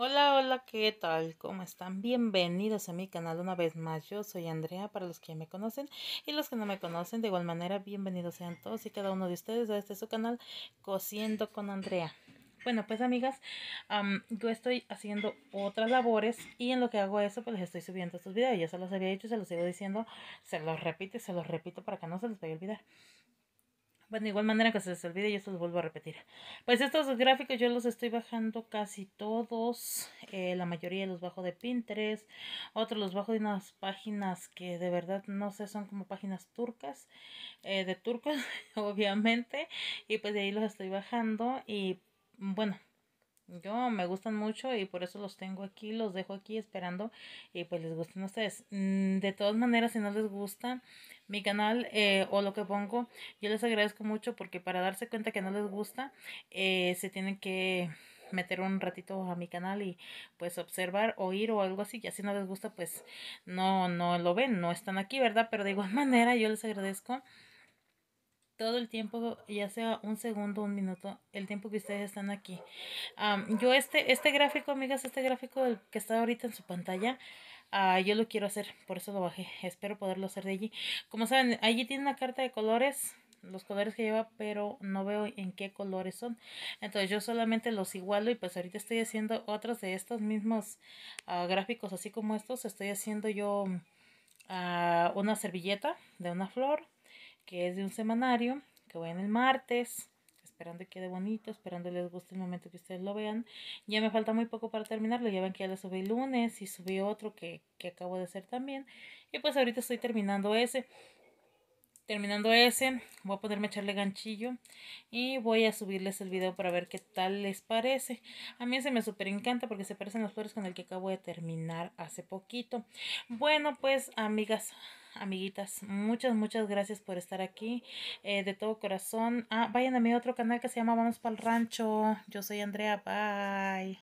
Hola, hola, ¿qué tal? ¿Cómo están? Bienvenidos a mi canal una vez más. Yo soy Andrea, para los que me conocen y los que no me conocen, de igual manera, bienvenidos sean todos y cada uno de ustedes a este su canal, Cociendo con Andrea. Bueno, pues amigas, yo estoy haciendo otras labores y en lo que hago eso, pues les estoy subiendo estos videos. Ya se los había dicho, se los sigo diciendo, se los repito y se los repito para que no se los vaya a olvidar. Bueno, de igual manera que se les olvide, yo esto los vuelvo a repetir. Pues estos gráficos yo los estoy bajando casi todos. Eh, la mayoría los bajo de Pinterest. Otros los bajo de unas páginas que de verdad no sé, son como páginas turcas. Eh, de turcos, obviamente. Y pues de ahí los estoy bajando. Y bueno, yo me gustan mucho y por eso los tengo aquí, los dejo aquí esperando y pues les gusten a ustedes. Mm, de todas maneras, si no les gusta, mi canal eh, o lo que pongo. Yo les agradezco mucho porque para darse cuenta que no les gusta, eh, se tienen que meter un ratito a mi canal y pues observar, oír o algo así. Y así no les gusta, pues no, no lo ven, no están aquí, ¿verdad? Pero de igual manera yo les agradezco todo el tiempo, ya sea un segundo, un minuto, el tiempo que ustedes están aquí. yo este, este gráfico, amigas, este gráfico que está ahorita en su pantalla, ah, yo lo quiero hacer, por eso lo bajé. Espero poderlo hacer de allí. Como saben, allí tiene una carta de colores, los colores que lleva, pero no veo en qué colores son. Entonces yo solamente los igualo y pues ahorita estoy haciendo otros de estos mismos ah, gráficos, así como estos. Estoy haciendo yo ah, una servilleta de una flor que es de un semanario que voy en el martes. Esperando que quede bonito, esperando les guste el momento que ustedes lo vean. Ya me falta muy poco para terminarlo. Ya ven que ya lo subí el lunes y subí otro que, que acabo de hacer también. Y pues ahorita estoy terminando ese. Terminando ese, voy a ponerme a echarle ganchillo y voy a subirles el video para ver qué tal les parece. A mí se me super encanta porque se parecen los flores con el que acabo de terminar hace poquito. Bueno, pues amigas, amiguitas, muchas, muchas gracias por estar aquí. Eh, de todo corazón. Ah, vayan a mi otro canal que se llama Vamos para el Rancho. Yo soy Andrea, bye.